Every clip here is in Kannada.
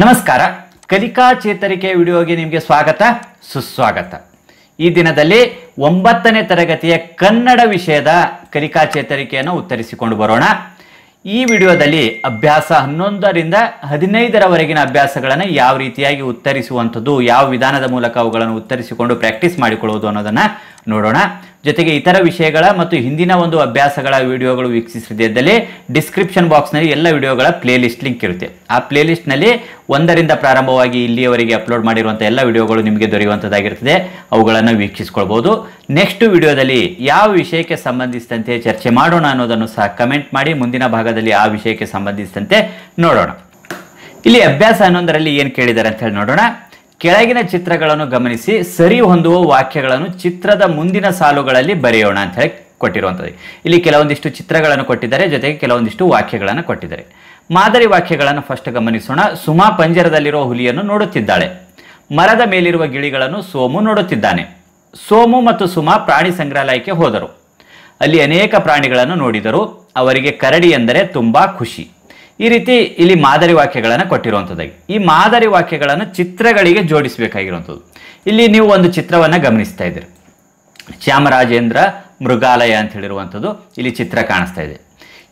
ನಮಸ್ಕಾರ ಕಲಿಕಾ ಚೇತರಿಕೆ ವಿಡಿಯೋಗೆ ನಿಮಗೆ ಸ್ವಾಗತ ಸುಸ್ವಾಗತ ಈ ದಿನದಲ್ಲಿ ಒಂಬತ್ತನೇ ತರಗತಿಯ ಕನ್ನಡ ವಿಷಯದ ಕಲಿಕಾ ಚೇತರಿಕೆಯನ್ನು ಉತ್ತರಿಸಿಕೊಂಡು ಬರೋಣ ಈ ವಿಡಿಯೋದಲ್ಲಿ ಅಭ್ಯಾಸ ಹನ್ನೊಂದರಿಂದ ಹದಿನೈದರವರೆಗಿನ ಅಭ್ಯಾಸಗಳನ್ನು ಯಾವ ರೀತಿಯಾಗಿ ಉತ್ತರಿಸುವಂಥದ್ದು ಯಾವ ವಿಧಾನದ ಮೂಲಕ ಅವುಗಳನ್ನು ಉತ್ತರಿಸಿಕೊಂಡು ಪ್ರಾಕ್ಟೀಸ್ ಮಾಡಿಕೊಳ್ಳುವುದು ಅನ್ನೋದನ್ನು ನೋಡೋಣ ಜೊತೆಗೆ ಇತರ ವಿಷಯಗಳ ಮತ್ತು ಹಿಂದಿನ ಒಂದು ಅಭ್ಯಾಸಗಳ ವಿಡಿಯೋಗಳು ವೀಕ್ಷಿಸದಿದ್ದಲ್ಲಿ ಡಿಸ್ಕ್ರಿಪ್ಷನ್ ಬಾಕ್ಸ್ನಲ್ಲಿ ಎಲ್ಲ ವಿಡಿಯೋಗಳ ಪ್ಲೇ ಲಿಸ್ಟ್ ಲಿಂಕ್ ಇರುತ್ತೆ ಆ ಪ್ಲೇ ಲಿಸ್ಟ್ನಲ್ಲಿ ಒಂದರಿಂದ ಪ್ರಾರಂಭವಾಗಿ ಇಲ್ಲಿಯವರೆಗೆ ಅಪ್ಲೋಡ್ ಮಾಡಿರುವಂಥ ಎಲ್ಲ ವಿಡಿಯೋಗಳು ನಿಮಗೆ ದೊರೆಯುವಂಥದ್ದಾಗಿರ್ತದೆ ಅವುಗಳನ್ನು ವೀಕ್ಷಿಸ್ಕೊಳ್ಬೋದು ನೆಕ್ಸ್ಟ್ ವಿಡಿಯೋದಲ್ಲಿ ಯಾವ ವಿಷಯಕ್ಕೆ ಸಂಬಂಧಿಸಿದಂತೆ ಚರ್ಚೆ ಮಾಡೋಣ ಅನ್ನೋದನ್ನು ಸಹ ಕಮೆಂಟ್ ಮಾಡಿ ಮುಂದಿನ ಭಾಗದಲ್ಲಿ ಆ ವಿಷಯಕ್ಕೆ ಸಂಬಂಧಿಸಿದಂತೆ ನೋಡೋಣ ಇಲ್ಲಿ ಅಭ್ಯಾಸ ಹನ್ನೊಂದರಲ್ಲಿ ಏನು ಕೇಳಿದ್ದಾರೆ ಅಂತ ಹೇಳಿ ನೋಡೋಣ ಕೆಳಗಿನ ಚಿತ್ರಗಳನ್ನು ಗಮನಿಸಿ ಸರಿ ಹೊಂದುವ ವಾಕ್ಯಗಳನ್ನು ಚಿತ್ರದ ಮುಂದಿನ ಸಾಲುಗಳಲ್ಲಿ ಬರೆಯೋಣ ಅಂತ ಹೇಳಿ ಕೊಟ್ಟಿರುವಂಥದ್ದು ಇಲ್ಲಿ ಕೆಲವೊಂದಿಷ್ಟು ಚಿತ್ರಗಳನ್ನು ಕೊಟ್ಟಿದ್ದಾರೆ ಜೊತೆಗೆ ಕೆಲವೊಂದಿಷ್ಟು ವಾಕ್ಯಗಳನ್ನು ಕೊಟ್ಟಿದ್ದಾರೆ ಮಾದರಿ ವಾಕ್ಯಗಳನ್ನು ಫಸ್ಟ್ ಗಮನಿಸೋಣ ಸುಮಾ ಪಂಜರದಲ್ಲಿರುವ ಹುಲಿಯನ್ನು ನೋಡುತ್ತಿದ್ದಾಳೆ ಮರದ ಮೇಲಿರುವ ಗಿಳಿಗಳನ್ನು ಸೋಮು ನೋಡುತ್ತಿದ್ದಾನೆ ಸೋಮು ಮತ್ತು ಸುಮಾ ಪ್ರಾಣಿ ಸಂಗ್ರಹಾಲಯಕ್ಕೆ ಹೋದರು ಅಲ್ಲಿ ಅನೇಕ ಪ್ರಾಣಿಗಳನ್ನು ನೋಡಿದರು ಅವರಿಗೆ ಕರಡಿ ಎಂದರೆ ತುಂಬ ಖುಷಿ ಈ ರೀತಿ ಇಲ್ಲಿ ಮಾದರಿ ವಾಕ್ಯಗಳನ್ನು ಕೊಟ್ಟಿರುವಂಥದ್ದಾಗಿ ಈ ಮಾದರಿ ವಾಕ್ಯಗಳನ್ನು ಚಿತ್ರಗಳಿಗೆ ಜೋಡಿಸಬೇಕಾಗಿರುವಂಥದ್ದು ಇಲ್ಲಿ ನೀವು ಒಂದು ಚಿತ್ರವನ್ನು ಗಮನಿಸ್ತಾ ಇದ್ದೀರಿ ಚಾಮರಾಜೇಂದ್ರ ಮೃಗಾಲಯ ಅಂತ ಹೇಳಿರುವಂಥದ್ದು ಇಲ್ಲಿ ಚಿತ್ರ ಕಾಣಿಸ್ತಾ ಇದೆ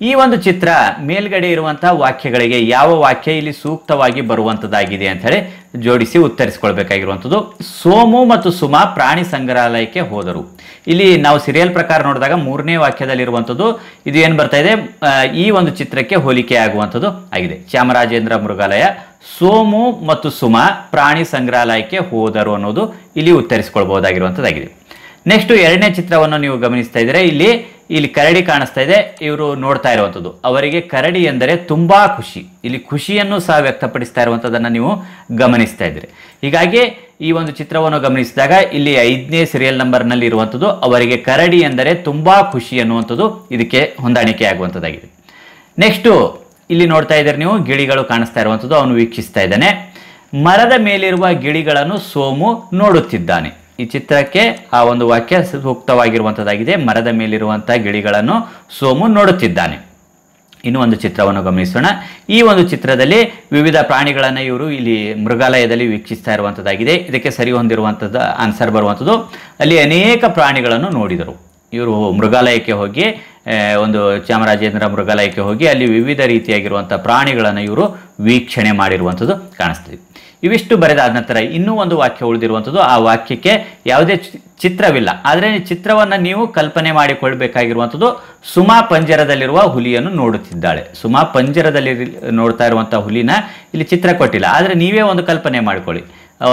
ಈ ಒಂದು ಚಿತ್ರ ಮೇಲ್ಗಡೆ ಇರುವಂತಹ ವಾಕ್ಯಗಳಿಗೆ ಯಾವ ವಾಕ್ಯ ಇಲ್ಲಿ ಸೂಕ್ತವಾಗಿ ಬರುವಂತದ್ದಾಗಿದೆ ಅಂತ ಹೇಳಿ ಜೋಡಿಸಿ ಉತ್ತರಿಸಿಕೊಳ್ಬೇಕಾಗಿರುವಂಥದ್ದು ಸೋಮು ಮತ್ತು ಸುಮಾ ಪ್ರಾಣಿ ಸಂಗ್ರಹಾಲಯಕ್ಕೆ ಹೋದರು ಇಲ್ಲಿ ನಾವು ಸಿರಿಯಲ್ ಪ್ರಕಾರ ನೋಡಿದಾಗ ಮೂರನೇ ವಾಕ್ಯದಲ್ಲಿ ವಾಕ್ಯದಲ್ಲಿರುವಂಥದ್ದು ಇದು ಏನು ಬರ್ತಾ ಇದೆ ಈ ಒಂದು ಚಿತ್ರಕ್ಕೆ ಹೋಲಿಕೆ ಆಗುವಂಥದ್ದು ಆಗಿದೆ ಚಾಮರಾಜೇಂದ್ರ ಮೃಗಾಲಯ ಸೋಮು ಮತ್ತು ಸುಮಾ ಪ್ರಾಣಿ ಸಂಗ್ರಹಾಲಯಕ್ಕೆ ಹೋದರು ಅನ್ನೋದು ಇಲ್ಲಿ ಉತ್ತರಿಸಿಕೊಳ್ಬಹುದಾಗಿರುವಂಥದ್ದಾಗಿದೆ ನೆಕ್ಸ್ಟ್ ಎರಡನೇ ಚಿತ್ರವನ್ನು ನೀವು ಗಮನಿಸ್ತಾ ಇದ್ರೆ ಇಲ್ಲಿ ಇಲ್ಲಿ ಕರಡಿ ಕಾಣಿಸ್ತಾ ಇದೆ ಇವರು ನೋಡ್ತಾ ಇರುವಂಥದ್ದು ಅವರಿಗೆ ಕರಡಿ ಎಂದರೆ ತುಂಬ ಖುಷಿ ಇಲ್ಲಿ ಖುಷಿಯನ್ನು ಸಹ ವ್ಯಕ್ತಪಡಿಸ್ತಾ ಇರುವಂಥದ್ದನ್ನು ನೀವು ಗಮನಿಸ್ತಾ ಇದ್ದೀರಿ ಹೀಗಾಗಿ ಈ ಒಂದು ಚಿತ್ರವನ್ನು ಗಮನಿಸಿದಾಗ ಇಲ್ಲಿ ಐದನೇ ಸೀರಿಯಲ್ ನಂಬರ್ನಲ್ಲಿ ಇರುವಂಥದ್ದು ಅವರಿಗೆ ಕರಡಿ ಎಂದರೆ ತುಂಬ ಖುಷಿ ಅನ್ನುವಂಥದ್ದು ಇದಕ್ಕೆ ಹೊಂದಾಣಿಕೆ ಆಗುವಂಥದ್ದಾಗಿದೆ ನೆಕ್ಸ್ಟು ಇಲ್ಲಿ ನೋಡ್ತಾ ಇದ್ರೆ ನೀವು ಗಿಳಿಗಳು ಕಾಣಿಸ್ತಾ ಇರುವಂಥದ್ದು ಅವನು ವೀಕ್ಷಿಸ್ತಾ ಇದ್ದಾನೆ ಮರದ ಮೇಲಿರುವ ಗಿಳಿಗಳನ್ನು ಸೋಮು ನೋಡುತ್ತಿದ್ದಾನೆ ಈ ಚಿತ್ರಕ್ಕೆ ಆ ಒಂದು ವಾಕ್ಯ ಸೂಕ್ತವಾಗಿರುವಂಥದ್ದಾಗಿದೆ ಮರದ ಮೇಲಿರುವಂಥ ಗಿಳಿಗಳನ್ನು ಸೋಮು ನೋಡುತ್ತಿದ್ದಾನೆ ಇನ್ನೂ ಒಂದು ಚಿತ್ರವನ್ನು ಗಮನಿಸೋಣ ಈ ಒಂದು ಚಿತ್ರದಲ್ಲಿ ವಿವಿಧ ಪ್ರಾಣಿಗಳನ್ನು ಇವರು ಇಲ್ಲಿ ಮೃಗಾಲಯದಲ್ಲಿ ವೀಕ್ಷಿಸ್ತಾ ಇರುವಂಥದ್ದಾಗಿದೆ ಇದಕ್ಕೆ ಸರಿ ಹೊಂದಿರುವಂಥದ್ದು ಆನ್ಸರ್ ಬರುವಂಥದ್ದು ಅಲ್ಲಿ ಅನೇಕ ಪ್ರಾಣಿಗಳನ್ನು ನೋಡಿದರು ಇವರು ಮೃಗಾಲಯಕ್ಕೆ ಹೋಗಿ ಒಂದು ಚಾಮರಾಜೇಂದ್ರ ಮೃಗಾಲಯಕ್ಕೆ ಹೋಗಿ ಅಲ್ಲಿ ವಿವಿಧ ರೀತಿಯಾಗಿರುವಂಥ ಪ್ರಾಣಿಗಳನ್ನು ಇವರು ವೀಕ್ಷಣೆ ಮಾಡಿರುವಂಥದ್ದು ಕಾಣಿಸ್ತೀವಿ ಇವಿಷ್ಟು ಬರೆದಾದ ನಂತರ ಇನ್ನೂ ಒಂದು ವಾಕ್ಯ ಉಳಿದಿರುವಂಥದ್ದು ಆ ವಾಕ್ಯಕ್ಕೆ ಯಾವುದೇ ಚಿತ್ರವಿಲ್ಲ ಆದರೆ ಚಿತ್ರವನ್ನು ನೀವು ಕಲ್ಪನೆ ಮಾಡಿಕೊಳ್ಬೇಕಾಗಿರುವಂಥದ್ದು ಸುಮಾ ಪಂಜರದಲ್ಲಿರುವ ಹುಲಿಯನ್ನು ನೋಡುತ್ತಿದ್ದಾಳೆ ಸುಮಾ ಪಂಜರದಲ್ಲಿ ನೋಡ್ತಾ ಇರುವಂಥ ಹುಲಿನ ಇಲ್ಲಿ ಚಿತ್ರ ಕೊಟ್ಟಿಲ್ಲ ಆದರೆ ನೀವೇ ಒಂದು ಕಲ್ಪನೆ ಮಾಡಿಕೊಳ್ಳಿ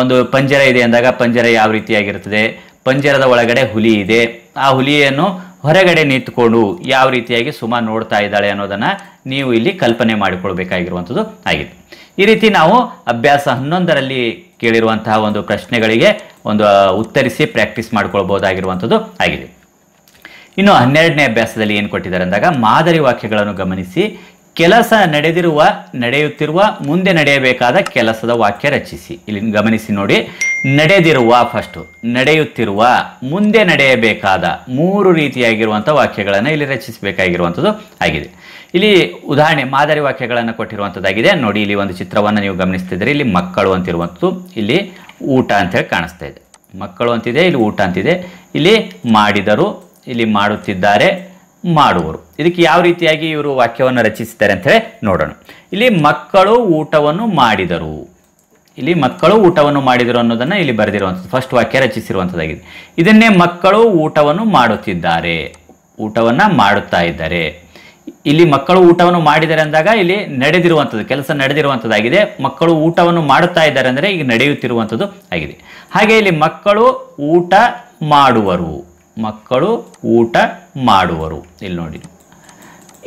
ಒಂದು ಪಂಜರ ಇದೆ ಅಂದಾಗ ಪಂಜರ ಯಾವ ರೀತಿಯಾಗಿರ್ತದೆ ಪಂಜರದ ಒಳಗಡೆ ಹುಲಿ ಇದೆ ಆ ಹುಲಿಯನ್ನು ಹೊರಗಡೆ ನಿಂತುಕೊಂಡು ಯಾವ ರೀತಿಯಾಗಿ ಸುಮಾ ನೋಡ್ತಾ ಇದ್ದಾಳೆ ಅನ್ನೋದನ್ನು ನೀವು ಇಲ್ಲಿ ಕಲ್ಪನೆ ಮಾಡಿಕೊಳ್ಬೇಕಾಗಿರುವಂಥದ್ದು ಆಗಿದೆ ಈ ರೀತಿ ನಾವು ಅಭ್ಯಾಸ ಹನ್ನೊಂದರಲ್ಲಿ ಕೇಳಿರುವಂತಹ ಒಂದು ಪ್ರಶ್ನೆಗಳಿಗೆ ಒಂದು ಉತ್ತರಿಸಿ ಪ್ರಾಕ್ಟೀಸ್ ಮಾಡ್ಕೊಳ್ಬೋದಾಗಿರುವಂಥದ್ದು ಆಗಿದೆ ಇನ್ನು ಹನ್ನೆರಡನೇ ಅಭ್ಯಾಸದಲ್ಲಿ ಏನು ಕೊಟ್ಟಿದ್ದಾರೆ ಅಂದಾಗ ಮಾದರಿ ವಾಕ್ಯಗಳನ್ನು ಗಮನಿಸಿ ಕೆಲಸ ನಡೆದಿರುವ ನಡೆಯುತ್ತಿರುವ ಮುಂದೆ ನಡೆಯಬೇಕಾದ ಕೆಲಸದ ವಾಕ್ಯ ರಚಿಸಿ ಇಲ್ಲಿ ಗಮನಿಸಿ ನೋಡಿ ನಡೆದಿರುವ ಫಸ್ಟು ನಡೆಯುತ್ತಿರುವ ಮುಂದೆ ನಡೆಯಬೇಕಾದ ಮೂರು ರೀತಿಯಾಗಿರುವಂಥ ವಾಕ್ಯಗಳನ್ನು ಇಲ್ಲಿ ರಚಿಸಬೇಕಾಗಿರುವಂಥದ್ದು ಆಗಿದೆ ಇಲ್ಲಿ ಉದಾಹರಣೆ ಮಾದರಿ ವಾಕ್ಯಗಳನ್ನು ಕೊಟ್ಟಿರುವಂಥದ್ದಾಗಿದೆ ನೋಡಿ ಇಲ್ಲಿ ಒಂದು ಚಿತ್ರವನ್ನು ನೀವು ಗಮನಿಸ್ತಿದ್ರೆ ಇಲ್ಲಿ ಮಕ್ಕಳು ಅಂತಿರುವಂಥದ್ದು ಇಲ್ಲಿ ಊಟ ಅಂತೇಳಿ ಕಾಣಿಸ್ತಾ ಇದೆ ಮಕ್ಕಳು ಅಂತಿದೆ ಇಲ್ಲಿ ಊಟ ಅಂತಿದೆ ಇಲ್ಲಿ ಮಾಡಿದರು ಇಲ್ಲಿ ಮಾಡುತ್ತಿದ್ದಾರೆ ಮಾಡುವರು ಇದಕ್ಕೆ ಯಾವ ರೀತಿಯಾಗಿ ಇವರು ವಾಕ್ಯವನ್ನು ರಚಿಸಿದ್ದಾರೆ ಅಂತ ಹೇಳಿ ನೋಡೋಣ ಇಲ್ಲಿ ಮಕ್ಕಳು ಊಟವನ್ನು ಮಾಡಿದರು ಇಲ್ಲಿ ಮಕ್ಕಳು ಊಟವನ್ನು ಮಾಡಿದರು ಅನ್ನೋದನ್ನು ಇಲ್ಲಿ ಬರೆದಿರುವಂಥದ್ದು ಫಸ್ಟ್ ವಾಕ್ಯ ರಚಿಸಿರುವಂಥದ್ದಾಗಿದೆ ಇದನ್ನೇ ಮಕ್ಕಳು ಊಟವನ್ನು ಮಾಡುತ್ತಿದ್ದಾರೆ ಊಟವನ್ನು ಮಾಡುತ್ತಾ ಇದ್ದಾರೆ ಇಲ್ಲಿ ಮಕ್ಕಳು ಊಟವನ್ನು ಮಾಡಿದ್ದಾರೆ ಅಂದಾಗ ಇಲ್ಲಿ ನಡೆದಿರುವಂಥದ್ದು ಕೆಲಸ ನಡೆದಿರುವಂಥದ್ದಾಗಿದೆ ಮಕ್ಕಳು ಊಟವನ್ನು ಮಾಡುತ್ತಾ ಇದ್ದಾರೆ ಅಂದರೆ ಈಗ ನಡೆಯುತ್ತಿರುವಂಥದ್ದು ಆಗಿದೆ ಹಾಗೆ ಇಲ್ಲಿ ಮಕ್ಕಳು ಊಟ ಮಾಡುವರು ಮಕ್ಕಳು ಊಟ ಮಾಡುವರು ಇಲ್ಲಿ ನೋಡಿ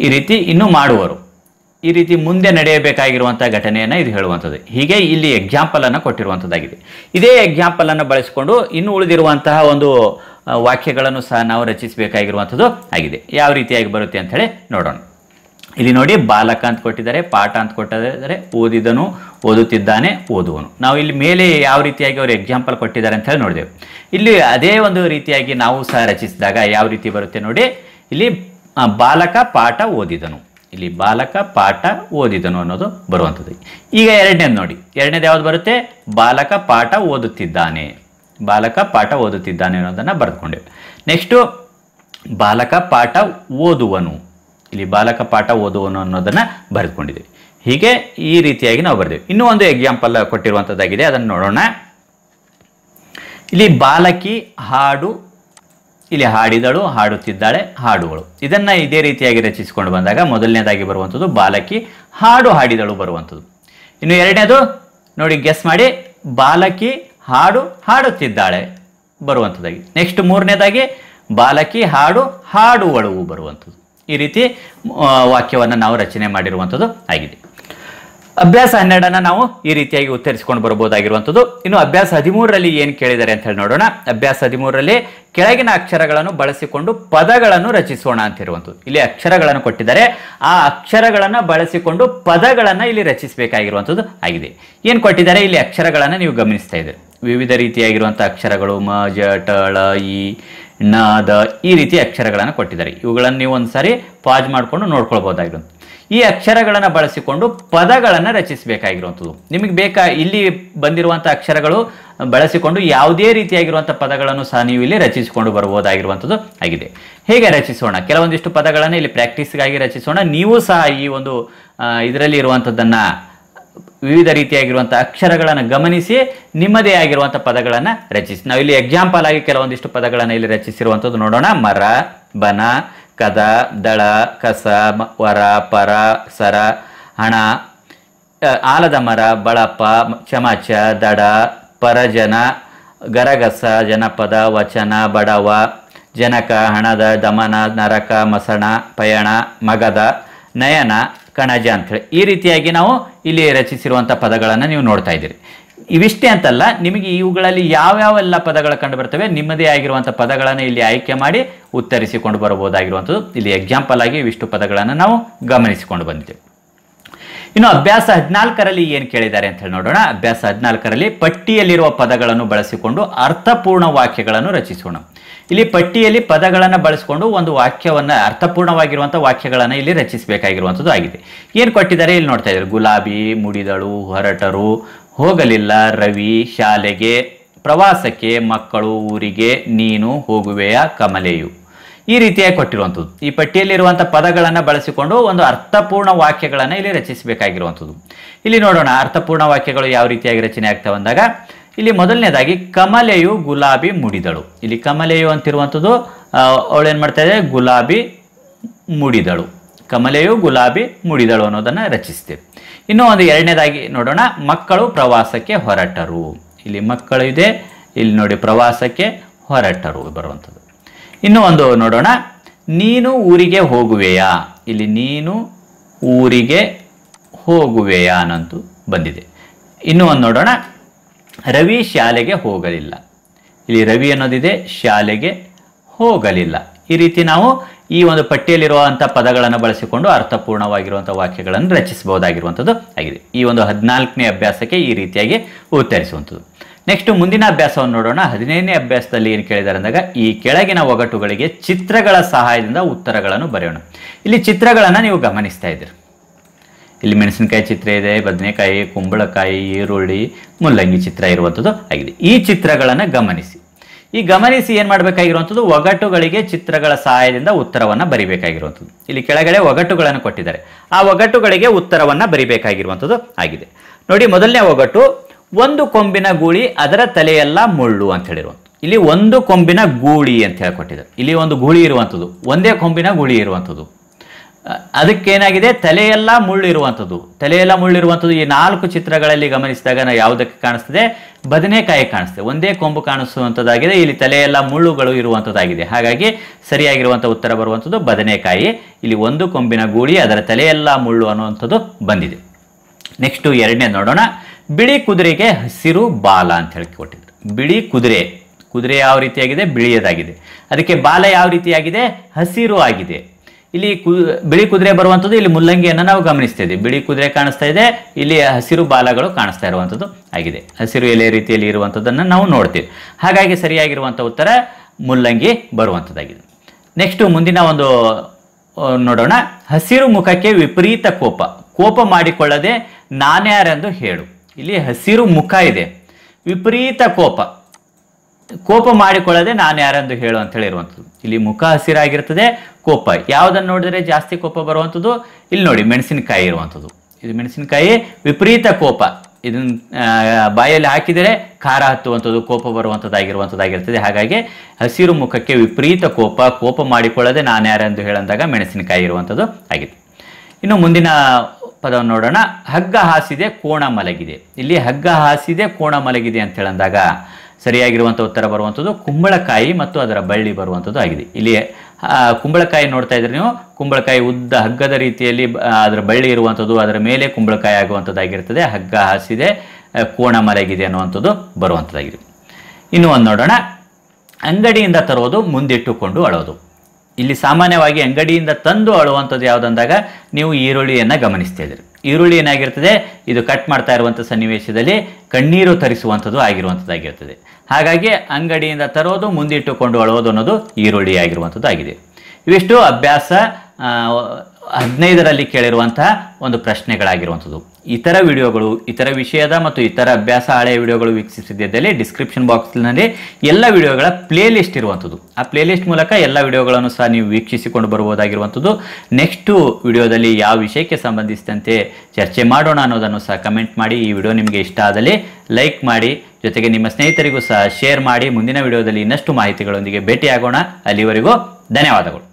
ಈ ರೀತಿ ಇನ್ನು ಮಾಡುವರು ಈ ರೀತಿ ಮುಂದೆ ನಡೆಯಬೇಕಾಗಿರುವಂಥ ಘಟನೆಯನ್ನು ಇದು ಹೇಳುವಂಥದ್ದು ಹೀಗೆ ಇಲ್ಲಿ ಎಕ್ಸಾಂಪಲನ್ನು ಕೊಟ್ಟಿರುವಂಥದ್ದಾಗಿದೆ ಇದೇ ಎಕ್ಸಾಂಪಲನ್ನು ಬಳಸಿಕೊಂಡು ಇನ್ನು ಉಳಿದಿರುವಂತಹ ಒಂದು ವಾಕ್ಯಗಳನ್ನು ಸಹ ನಾವು ರಚಿಸಬೇಕಾಗಿರುವಂಥದ್ದು ಆಗಿದೆ ಯಾವ ರೀತಿಯಾಗಿ ಬರುತ್ತೆ ಅಂಥೇಳಿ ನೋಡೋಣ ಇಲ್ಲಿ ನೋಡಿ ಬಾಲಕ ಅಂತ ಕೊಟ್ಟಿದ್ದಾರೆ ಪಾಠ ಅಂತ ಕೊಟ್ಟಿದ್ದಾರೆ ಓದಿದನು ಓದುತ್ತಿದ್ದಾನೆ ಓದುವನು ನಾವು ಇಲ್ಲಿ ಮೇಲೆ ಯಾವ ರೀತಿಯಾಗಿ ಅವರು ಎಕ್ಸಾಂಪಲ್ ಕೊಟ್ಟಿದ್ದಾರೆ ಅಂತ ಹೇಳಿ ನೋಡಿದೆವು ಇಲ್ಲಿ ಅದೇ ಒಂದು ರೀತಿಯಾಗಿ ನಾವು ಸಹ ರಚಿಸಿದಾಗ ಯಾವ ರೀತಿ ಬರುತ್ತೆ ನೋಡಿ ಇಲ್ಲಿ ಬಾಲಕ ಪಾಠ ಓದಿದನು ಇಲ್ಲಿ ಬಾಲಕ ಪಾಠ ಓದಿದನು ಅನ್ನೋದು ಬರುವಂಥದ್ದು ಈಗ ಎರಡನೇದು ನೋಡಿ ಎರಡನೇದು ಯಾವ್ದು ಬರುತ್ತೆ ಬಾಲಕ ಪಾಠ ಓದುತ್ತಿದ್ದಾನೆ ಬಾಲಕ ಪಾಠ ಓದುತ್ತಿದ್ದಾನೆ ಅನ್ನೋದನ್ನು ಬರೆದ್ಕೊಂಡೆ ನೆಕ್ಸ್ಟು ಬಾಲಕ ಪಾಠ ಓದುವನು ಇಲ್ಲಿ ಬಾಲಕ ಪಾಠ ಓದುವನು ಅನ್ನೋದನ್ನು ಬರೆದುಕೊಂಡಿದ್ದೀವಿ ಹೀಗೆ ಈ ರೀತಿಯಾಗಿ ನಾವು ಬರೆದೇವೆ ಇನ್ನೂ ಒಂದು ಎಕ್ಸಾಂಪಲ್ ಕೊಟ್ಟಿರುವಂಥದ್ದಾಗಿದೆ ಅದನ್ನು ನೋಡೋಣ ಇಲ್ಲಿ ಬಾಲಕಿ ಹಾಡು ಇಲ್ಲಿ ಹಾಡಿದಳು ಹಾಡುತ್ತಿದ್ದಾಳೆ ಹಾಡುಗಳು ಇದನ್ನು ಇದೇ ರೀತಿಯಾಗಿ ರಚಿಸಿಕೊಂಡು ಬಂದಾಗ ಮೊದಲನೇದಾಗಿ ಬರುವಂಥದ್ದು ಬಾಲಕಿ ಹಾಡು ಹಾಡಿದಳು ಬರುವಂಥದ್ದು ಇನ್ನು ಎರಡನೇದು ನೋಡಿ ಗೆಸ್ ಮಾಡಿ ಬಾಲಕಿ ಹಾಡು ಹಾಡುತ್ತಿದ್ದಾಳೆ ಬರುವಂಥದ್ದಾಗಿ ನೆಕ್ಸ್ಟ್ ಮೂರನೇದಾಗಿ ಬಾಲಕಿ ಹಾಡು ಹಾಡುವಳು ಬರುವಂಥದ್ದು ಈ ರೀತಿ ವಾಕ್ಯವನ್ನು ನಾವು ರಚನೆ ಮಾಡಿರುವಂಥದ್ದು ಆಗಿದೆ ಅಭ್ಯಾಸ ಹನ್ನೆರಡನ್ನು ನಾವು ಈ ರೀತಿಯಾಗಿ ಉತ್ತರಿಸಿಕೊಂಡು ಬರಬಹುದಾಗಿರುವಂಥದ್ದು ಇನ್ನು ಅಭ್ಯಾಸ ಹದಿಮೂರರಲ್ಲಿ ಏನು ಕೇಳಿದ್ದಾರೆ ಅಂತ ಹೇಳಿ ನೋಡೋಣ ಅಭ್ಯಾಸ ಹದಿಮೂರರಲ್ಲಿ ಕೆಳಗಿನ ಅಕ್ಷರಗಳನ್ನು ಬಳಸಿಕೊಂಡು ಪದಗಳನ್ನು ರಚಿಸೋಣ ಅಂತ ಇರುವಂಥದ್ದು ಇಲ್ಲಿ ಅಕ್ಷರಗಳನ್ನು ಕೊಟ್ಟಿದ್ದಾರೆ ಆ ಅಕ್ಷರಗಳನ್ನು ಬಳಸಿಕೊಂಡು ಪದಗಳನ್ನು ಇಲ್ಲಿ ರಚಿಸಬೇಕಾಗಿರುವಂಥದ್ದು ಆಗಿದೆ ಏನು ಕೊಟ್ಟಿದ್ದಾರೆ ಇಲ್ಲಿ ಅಕ್ಷರಗಳನ್ನು ನೀವು ಗಮನಿಸ್ತಾ ಇದ್ದೀರಿ ವಿವಿಧ ರೀತಿಯಾಗಿರುವಂಥ ಅಕ್ಷರಗಳು ಮ ಜ ಟ ಳ ಈ ನಾದ ಈ ರೀತಿ ಅಕ್ಷರಗಳನ್ನು ಕೊಟ್ಟಿದ್ದಾರೆ ಇವುಗಳನ್ನು ನೀವು ಒಂದು ಸಾರಿ ಪಾಜ್ ಮಾಡಿಕೊಂಡು ನೋಡ್ಕೊಳ್ಬೋದಾಗಿರೋದು ಈ ಅಕ್ಷರಗಳನ್ನು ಬಳಸಿಕೊಂಡು ಪದಗಳನ್ನು ರಚಿಸಬೇಕಾಗಿರುವಂಥದ್ದು ನಿಮಗೆ ಬೇಕಾ ಇಲ್ಲಿ ಬಂದಿರುವಂಥ ಅಕ್ಷರಗಳು ಬಳಸಿಕೊಂಡು ಯಾವುದೇ ರೀತಿಯಾಗಿರುವಂಥ ಪದಗಳನ್ನು ಸಹ ನೀವು ಇಲ್ಲಿ ರಚಿಸಿಕೊಂಡು ಬರ್ಬೋದಾಗಿರುವಂಥದ್ದು ಆಗಿದೆ ಹೇಗೆ ರಚಿಸೋಣ ಕೆಲವೊಂದಿಷ್ಟು ಪದಗಳನ್ನು ಇಲ್ಲಿ ಪ್ರಾಕ್ಟೀಸ್ಗಾಗಿ ರಚಿಸೋಣ ನೀವು ಸಹ ಈ ಒಂದು ಇದರಲ್ಲಿ ಇರುವಂಥದ್ದನ್ನು ವಿವಿಧ ರೀತಿಯಾಗಿರುವಂಥ ಅಕ್ಷರಗಳನ್ನು ಗಮನಿಸಿ ನಿಮ್ಮದೇ ಆಗಿರುವಂಥ ಪದಗಳನ್ನು ರಚಿಸಿ ನಾವು ಇಲ್ಲಿ ಎಕ್ಸಾಂಪಲ್ ಆಗಿ ಕೆಲವೊಂದಿಷ್ಟು ಪದಗಳನ್ನು ಇಲ್ಲಿ ರಚಿಸಿರುವಂಥದ್ದು ನೋಡೋಣ ಮರ ಬನ ಕದ ದಳ ಕಸ ವರ ಪರ ಸರ ಹಣ ಆಲದ ಮರ ಬಳಪ ಚಮಚ ದಡ ಪರಜನ ಗರಗಸ ಜನಪದ ವಚನ ಬಡವ ಜನಕ ಹಣದ ದಮನ ನರಕ ಮಸಣ ಪಯಣ ಮಗದ ನಯನ ಕಣಜ ಅಂಥೇಳಿ ಈ ರೀತಿಯಾಗಿ ನಾವು ಇಲ್ಲಿ ರಚಿಸಿರುವಂಥ ಪದಗಳನ್ನು ನೀವು ನೋಡ್ತಾ ಇದ್ದೀರಿ ಇವಿಷ್ಟೇ ಅಂತಲ್ಲ ನಿಮಗೆ ಇವುಗಳಲ್ಲಿ ಯಾವ್ಯಾವೆಲ್ಲ ಪದಗಳು ಕಂಡು ಬರ್ತವೆ ನಿಮ್ಮದೇ ಆಗಿರುವಂಥ ಪದಗಳನ್ನು ಇಲ್ಲಿ ಆಯ್ಕೆ ಮಾಡಿ ಉತ್ತರಿಸಿಕೊಂಡು ಬರಬಹುದಾಗಿರುವಂಥದ್ದು ಇಲ್ಲಿ ಎಕ್ಸಾಂಪಲ್ ಆಗಿ ಇವಿಷ್ಟು ಪದಗಳನ್ನು ನಾವು ಗಮನಿಸಿಕೊಂಡು ಬಂದಿದ್ದೇವೆ ಇನ್ನು ಅಭ್ಯಾಸ ಹದಿನಾಲ್ಕರಲ್ಲಿ ಏನು ಕೇಳಿದ್ದಾರೆ ಅಂತ ಹೇಳಿ ನೋಡೋಣ ಅಭ್ಯಾಸ ಹದಿನಾಲ್ಕರಲ್ಲಿ ಪಟ್ಟಿಯಲ್ಲಿರುವ ಪದಗಳನ್ನು ಬಳಸಿಕೊಂಡು ಅರ್ಥಪೂರ್ಣ ವಾಕ್ಯಗಳನ್ನು ರಚಿಸೋಣ ಇಲ್ಲಿ ಪಟ್ಟಿಯಲ್ಲಿ ಪದಗಳನ್ನು ಬಳಸಿಕೊಂಡು ಒಂದು ವಾಕ್ಯವನ್ನು ಅರ್ಥಪೂರ್ಣವಾಗಿರುವಂಥ ವಾಕ್ಯಗಳನ್ನು ಇಲ್ಲಿ ರಚಿಸಬೇಕಾಗಿರುವಂಥದ್ದು ಆಗಿದೆ ಏನು ಕೊಟ್ಟಿದ್ದಾರೆ ಇಲ್ಲಿ ನೋಡ್ತಾ ಇದ್ದಾರೆ ಗುಲಾಬಿ ಮುಡಿದಳು ಹೊರಟರು ಹೋಗಲಿಲ್ಲ ರವಿ ಶಾಲೆಗೆ ಪ್ರವಾಸಕ್ಕೆ ಮಕ್ಕಳು ಊರಿಗೆ ನೀನು ಹೋಗುವೆಯ ಕಮಲೆಯು ಈ ರೀತಿಯಾಗಿ ಕೊಟ್ಟಿರುವಂಥದ್ದು ಈ ಪಟ್ಟಿಯಲ್ಲಿರುವಂಥ ಪದಗಳನ್ನು ಬಳಸಿಕೊಂಡು ಒಂದು ಅರ್ಥಪೂರ್ಣ ವಾಕ್ಯಗಳನ್ನು ಇಲ್ಲಿ ರಚಿಸಬೇಕಾಗಿರುವಂಥದ್ದು ಇಲ್ಲಿ ನೋಡೋಣ ಅರ್ಥಪೂರ್ಣ ವಾಕ್ಯಗಳು ಯಾವ ರೀತಿಯಾಗಿ ರಚನೆ ಆಗ್ತವೆ ಅಂದಾಗ ಇಲ್ಲಿ ಮೊದಲನೇದಾಗಿ ಕಮಲೆಯು ಗುಲಾಬಿ ಮುಡಿದಳು ಇಲ್ಲಿ ಕಮಲೆಯು ಅಂತಿರುವಂಥದ್ದು ಏನು ಮಾಡ್ತಾ ಇದೆ ಗುಲಾಬಿ ಮುಡಿದಳು ಕಮಲೆಯು ಗುಲಾಬಿ ಮುಡಿದಳು ಅನ್ನೋದನ್ನು ರಚಿಸ್ತೇವೆ ಇನ್ನೂ ಒಂದು ಎರಡನೇದಾಗಿ ನೋಡೋಣ ಮಕ್ಕಳು ಪ್ರವಾಸಕ್ಕೆ ಹೊರಟರು ಇಲ್ಲಿ ಮಕ್ಕಳು ಇದೆ ಇಲ್ಲಿ ನೋಡಿ ಪ್ರವಾಸಕ್ಕೆ ಹೊರಟರು ಬರುವಂಥದ್ದು ಇನ್ನೂ ಒಂದು ನೋಡೋಣ ನೀನು ಊರಿಗೆ ಹೋಗುವೆಯಾ ಇಲ್ಲಿ ನೀನು ಊರಿಗೆ ಹೋಗುವೆಯಾ ಅನ್ನಂತೂ ಬಂದಿದೆ ಇನ್ನೂ ಒಂದು ನೋಡೋಣ ರವಿ ಶಾಲೆಗೆ ಹೋಗಲಿಲ್ಲ ಇಲ್ಲಿ ರವಿ ಅನ್ನೋದಿದೆ ಶಾಲೆಗೆ ಹೋಗಲಿಲ್ಲ ಈ ರೀತಿ ನಾವು ಈ ಒಂದು ಪಟ್ಟಿಯಲ್ಲಿರುವಂಥ ಪದಗಳನ್ನು ಬಳಸಿಕೊಂಡು ಅರ್ಥಪೂರ್ಣವಾಗಿರುವಂಥ ವಾಕ್ಯಗಳನ್ನು ರಚಿಸಬಹುದಾಗಿರುವಂಥದ್ದು ಆಗಿದೆ ಈ ಒಂದು ಹದಿನಾಲ್ಕನೇ ಅಭ್ಯಾಸಕ್ಕೆ ಈ ರೀತಿಯಾಗಿ ಉತ್ತರಿಸುವಂಥದ್ದು ನೆಕ್ಸ್ಟ್ ಮುಂದಿನ ಅಭ್ಯಾಸವನ್ನು ನೋಡೋಣ ಹದಿನೈದನೇ ಅಭ್ಯಾಸದಲ್ಲಿ ಏನು ಕೇಳಿದ್ದಾರೆ ಅಂದಾಗ ಈ ಕೆಳಗಿನ ಒಗಟುಗಳಿಗೆ ಚಿತ್ರಗಳ ಸಹಾಯದಿಂದ ಉತ್ತರಗಳನ್ನು ಬರೆಯೋಣ ಇಲ್ಲಿ ಚಿತ್ರಗಳನ್ನು ನೀವು ಗಮನಿಸ್ತಾ ಇದ್ದೀರಿ ಇಲ್ಲಿ ಮೆಣಸಿನಕಾಯಿ ಚಿತ್ರ ಇದೆ ಬದನೆಕಾಯಿ ಕುಂಬಳಕಾಯಿ ಈರುಳ್ಳಿ ಮುಲ್ಲಂಗಿ ಚಿತ್ರ ಇರುವಂಥದ್ದು ಆಗಿದೆ ಈ ಚಿತ್ರಗಳನ್ನು ಗಮನಿಸಿ ಈ ಗಮನಿಸಿ ಏನು ಮಾಡಬೇಕಾಗಿರುವಂಥದ್ದು ಒಗಟುಗಳಿಗೆ ಚಿತ್ರಗಳ ಸಹಾಯದಿಂದ ಉತ್ತರವನ್ನು ಬರಿಬೇಕಾಗಿರುವಂಥದ್ದು ಇಲ್ಲಿ ಕೆಳಗಡೆ ಒಗಟುಗಳನ್ನು ಕೊಟ್ಟಿದ್ದಾರೆ ಆ ಒಗಟುಗಳಿಗೆ ಉತ್ತರವನ್ನು ಬರಿಬೇಕಾಗಿರುವಂಥದ್ದು ಆಗಿದೆ ನೋಡಿ ಮೊದಲನೇ ಒಗಟು ಒಂದು ಕೊಂಬಿನ ಗೂಳಿ ಅದರ ತಲೆಯೆಲ್ಲ ಮುಳ್ಳು ಅಂತ ಹೇಳಿರುವಂಥದ್ದು ಇಲ್ಲಿ ಒಂದು ಕೊಂಬಿನ ಗೂಳಿ ಅಂತ ಹೇಳಿಕೊಟ್ಟಿದ್ದಾರೆ ಇಲ್ಲಿ ಒಂದು ಗೂಳಿ ಇರುವಂಥದ್ದು ಒಂದೇ ಕೊಂಬಿನ ಗೂಳಿ ಇರುವಂಥದ್ದು ಅದಕ್ಕೇನಾಗಿದೆ ತಲೆಯೆಲ್ಲ ಮುಳ್ಳಿರುವಂಥದ್ದು ತಲೆಯೆಲ್ಲ ಮುಳ್ಳಿರುವಂಥದ್ದು ಈ ನಾಲ್ಕು ಚಿತ್ರಗಳಲ್ಲಿ ಗಮನಿಸಿದಾಗ ನಾವು ಯಾವುದಕ್ಕೆ ಕಾಣಿಸ್ತದೆ ಬದನೆಕಾಯಿ ಕಾಣಿಸ್ತದೆ ಒಂದೇ ಕೊಂಬು ಕಾಣಿಸುವಂಥದ್ದಾಗಿದೆ ಇಲ್ಲಿ ತಲೆಯೆಲ್ಲ ಮುಳ್ಳುಗಳು ಇರುವಂಥದ್ದಾಗಿದೆ ಹಾಗಾಗಿ ಸರಿಯಾಗಿರುವಂಥ ಉತ್ತರ ಬರುವಂಥದ್ದು ಬದನೆಕಾಯಿ ಇಲ್ಲಿ ಒಂದು ಕೊಂಬಿನ ಗೂಳಿ ಅದರ ತಲೆಯೆಲ್ಲ ಮುಳ್ಳು ಅನ್ನುವಂಥದ್ದು ಬಂದಿದೆ ನೆಕ್ಸ್ಟು ಎರಡನೇ ನೋಡೋಣ ಬಿಳಿ ಕುದುರೆಗೆ ಹಸಿರು ಬಾಲ ಅಂತ ಹೇಳಿ ಬಿಳಿ ಕುದುರೆ ಕುದುರೆ ಯಾವ ರೀತಿಯಾಗಿದೆ ಬಿಳಿಯದಾಗಿದೆ ಅದಕ್ಕೆ ಬಾಲ ಯಾವ ರೀತಿಯಾಗಿದೆ ಹಸಿರು ಆಗಿದೆ ಇಲ್ಲಿ ಬಿಳಿ ಕುದುರೆ ಬರುವಂಥದ್ದು ಇಲ್ಲಿ ಮುಲ್ಲಂಗಿಯನ್ನು ನಾವು ಗಮನಿಸ್ತೇವೆ ಬಿಳಿ ಕುದುರೆ ಕಾಣಿಸ್ತಾ ಇದೆ ಇಲ್ಲಿ ಹಸಿರು ಬಾಲಗಳು ಕಾಣಿಸ್ತಾ ಇರುವಂಥದ್ದು ಆಗಿದೆ ಹಸಿರು ಎಲೆ ರೀತಿಯಲ್ಲಿ ಇರುವಂಥದ್ದನ್ನು ನಾವು ನೋಡ್ತೀವಿ ಹಾಗಾಗಿ ಸರಿಯಾಗಿರುವಂಥ ಉತ್ತರ ಮುಲ್ಲಂಗಿ ಬರುವಂಥದ್ದಾಗಿದೆ ನೆಕ್ಸ್ಟು ಮುಂದಿನ ಒಂದು ನೋಡೋಣ ಹಸಿರು ಮುಖಕ್ಕೆ ವಿಪರೀತ ಕೋಪ ಕೋಪ ಮಾಡಿಕೊಳ್ಳದೆ ನಾನ್ಯಾರೆಂದು ಹೇಳು ಇಲ್ಲಿ ಹಸಿರು ಮುಖ ಇದೆ ವಿಪರೀತ ಕೋಪ ಕೋಪ ಮಾಡಿಕೊಳ್ಳದೆ ನಾನು ಯಾರೆಂದು ಹೇಳು ಅಂತ ಹೇಳಿರುವಂಥದ್ದು ಇಲ್ಲಿ ಮುಖ ಹಸಿರಾಗಿರ್ತದೆ ಕೋಪ ಯಾವುದನ್ನು ನೋಡಿದರೆ ಜಾಸ್ತಿ ಕೋಪ ಬರುವಂಥದ್ದು ಇಲ್ಲಿ ನೋಡಿ ಮೆಣಸಿನಕಾಯಿ ಇರುವಂಥದ್ದು ಇದು ಮೆಣಸಿನಕಾಯಿ ವಿಪರೀತ ಕೋಪ ಇದನ್ನ ಬಾಯಲ್ಲಿ ಹಾಕಿದರೆ ಖಾರ ಹತ್ತುವಂಥದ್ದು ಕೋಪ ಬರುವಂಥದ್ದಾಗಿರುವಂಥದ್ದಾಗಿರ್ತದೆ ಹಾಗಾಗಿ ಹಸಿರು ಮುಖಕ್ಕೆ ವಿಪರೀತ ಕೋಪ ಕೋಪ ಮಾಡಿಕೊಳ್ಳದೆ ನಾನು ಯಾರೆಂದು ಹೇಳಂದಾಗ ಮೆಣಸಿನಕಾಯಿ ಇರುವಂಥದ್ದು ಆಗಿದೆ ಇನ್ನು ಮುಂದಿನ ಪದವನ್ನು ನೋಡೋಣ ಹಗ್ಗ ಹಾಸಿದೆ ಕೋಣ ಮಲಗಿದೆ ಇಲ್ಲಿ ಹಗ್ಗ ಹಾಸಿದೆ ಕೋಣ ಮಲಗಿದೆ ಅಂತ ಹೇಳಂದಾಗ ಸರಿಯಾಗಿರುವಂಥ ಉತ್ತರ ಬರುವಂಥದ್ದು ಕುಂಬಳಕಾಯಿ ಮತ್ತು ಅದರ ಬಳ್ಳಿ ಬರುವಂಥದ್ದು ಆಗಿದೆ ಇಲ್ಲಿ ಕುಂಬಳಕಾಯಿ ನೋಡ್ತಾ ಇದ್ರೆ ನೀವು ಕುಂಬಳಕಾಯಿ ಉದ್ದ ಹಗ್ಗದ ರೀತಿಯಲ್ಲಿ ಅದರ ಬಳ್ಳಿ ಇರುವಂಥದ್ದು ಅದರ ಮೇಲೆ ಕುಂಬಳಕಾಯಿ ಆಗುವಂಥದ್ದಾಗಿರ್ತದೆ ಹಗ್ಗ ಹಾಸಿದೆ ಕೋಣ ಮಲಗಿದೆ ಅನ್ನುವಂಥದ್ದು ಬರುವಂಥದ್ದಾಗಿದೆ ಇನ್ನು ಒಂದು ನೋಡೋಣ ಅಂಗಡಿಯಿಂದ ತರೋದು ಮುಂದಿಟ್ಟುಕೊಂಡು ಅಳೋದು ಇಲ್ಲಿ ಸಾಮಾನ್ಯವಾಗಿ ಅಂಗಡಿಯಿಂದ ತಂದು ಅಳುವಂಥದ್ದು ಯಾವುದಂದಾಗ ನೀವು ಈರುಳ್ಳಿಯನ್ನು ಗಮನಿಸ್ತಾ ಇದ್ದೀರಿ ಈರುಳ್ಳಿ ಏನಾಗಿರ್ತದೆ ಇದು ಕಟ್ ಮಾಡ್ತಾ ಇರುವಂಥ ಸನ್ನಿವೇಶದಲ್ಲಿ ಕಣ್ಣೀರು ತರಿಸುವಂಥದ್ದು ಆಗಿರುವಂಥದ್ದಾಗಿರ್ತದೆ ಹಾಗಾಗಿ ಅಂಗಡಿಯಿಂದ ತರೋದು ಮುಂದಿಟ್ಟುಕೊಂಡು ಅಳೋದು ಅನ್ನೋದು ಈರುಳ್ಳಿ ಆಗಿರುವಂಥದ್ದು ಆಗಿದೆ ಇವಿಷ್ಟು ಅಭ್ಯಾಸ ಹದಿನೈದರಲ್ಲಿ ಕೇಳಿರುವಂತಹ ಒಂದು ಪ್ರಶ್ನೆಗಳಾಗಿರುವಂಥದ್ದು ಇತರ ವಿಡಿಯೋಗಳು ಇತರ ವಿಷಯದ ಮತ್ತು ಇತರ ಅಭ್ಯಾಸ ಹಳೆಯ ವಿಡಿಯೋಗಳು ವೀಕ್ಷಿಸಿದ್ದಲ್ಲಿ ಡಿಸ್ಕ್ರಿಪ್ಷನ್ ಬಾಕ್ಸ್ನಲ್ಲಿ ಎಲ್ಲ ವಿಡಿಯೋಗಳ ಪ್ಲೇ ಲಿಸ್ಟ್ ಇರುವಂಥದ್ದು ಆ ಪ್ಲೇ ಲಿಸ್ಟ್ ಮೂಲಕ ಎಲ್ಲ ವಿಡಿಯೋಗಳನ್ನು ಸಹ ನೀವು ವೀಕ್ಷಿಸಿಕೊಂಡು ಬರ್ಬೋದಾಗಿರುವಂಥದ್ದು ನೆಕ್ಸ್ಟು ವಿಡಿಯೋದಲ್ಲಿ ಯಾವ ವಿಷಯಕ್ಕೆ ಸಂಬಂಧಿಸಿದಂತೆ ಚರ್ಚೆ ಮಾಡೋಣ ಅನ್ನೋದನ್ನು ಸಹ ಕಮೆಂಟ್ ಮಾಡಿ ಈ ವಿಡಿಯೋ ನಿಮಗೆ ಇಷ್ಟ ಆದಲ್ಲಿ ಲೈಕ್ ಮಾಡಿ ಜೊತೆಗೆ ನಿಮ್ಮ ಸ್ನೇಹಿತರಿಗೂ ಸಹ ಶೇರ್ ಮಾಡಿ ಮುಂದಿನ ವಿಡಿಯೋದಲ್ಲಿ ಇನ್ನಷ್ಟು ಮಾಹಿತಿಗಳೊಂದಿಗೆ ಭೇಟಿಯಾಗೋಣ ಅಲ್ಲಿವರೆಗೂ ಧನ್ಯವಾದಗಳು